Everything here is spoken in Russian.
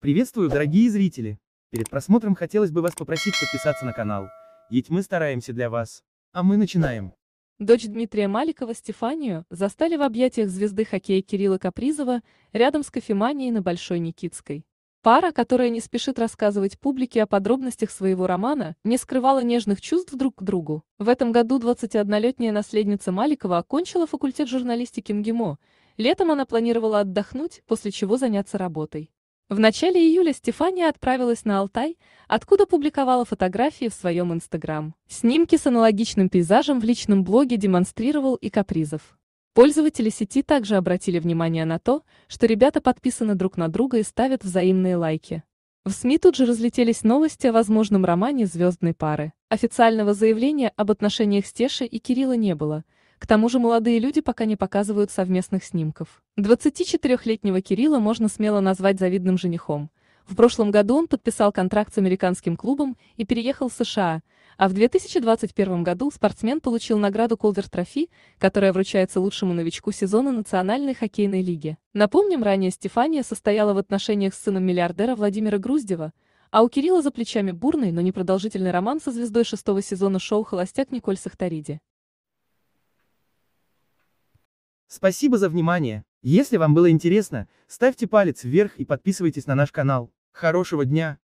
Приветствую, дорогие зрители! Перед просмотром хотелось бы вас попросить подписаться на канал, ведь мы стараемся для вас. А мы начинаем. Дочь Дмитрия Маликова Стефанию застали в объятиях звезды хоккея Кирилла Капризова рядом с кофеманией на Большой Никитской. Пара, которая не спешит рассказывать публике о подробностях своего романа, не скрывала нежных чувств друг к другу. В этом году 21-летняя наследница Маликова окончила факультет журналистики МГИМО. Летом она планировала отдохнуть, после чего заняться работой. В начале июля Стефания отправилась на Алтай, откуда публиковала фотографии в своем Инстаграм. Снимки с аналогичным пейзажем в личном блоге демонстрировал и Капризов. Пользователи сети также обратили внимание на то, что ребята подписаны друг на друга и ставят взаимные лайки. В СМИ тут же разлетелись новости о возможном романе звездной пары. Официального заявления об отношениях Стеши и Кирилла не было – к тому же молодые люди пока не показывают совместных снимков. 24-летнего Кирилла можно смело назвать завидным женихом. В прошлом году он подписал контракт с американским клубом и переехал в США, а в 2021 году спортсмен получил награду Колдер Трофи, которая вручается лучшему новичку сезона Национальной хоккейной лиги. Напомним, ранее Стефания состояла в отношениях с сыном миллиардера Владимира Груздева, а у Кирилла за плечами бурный, но непродолжительный роман со звездой шестого сезона шоу «Холостяк» Николь Сахтариди. Спасибо за внимание. Если вам было интересно, ставьте палец вверх и подписывайтесь на наш канал. Хорошего дня!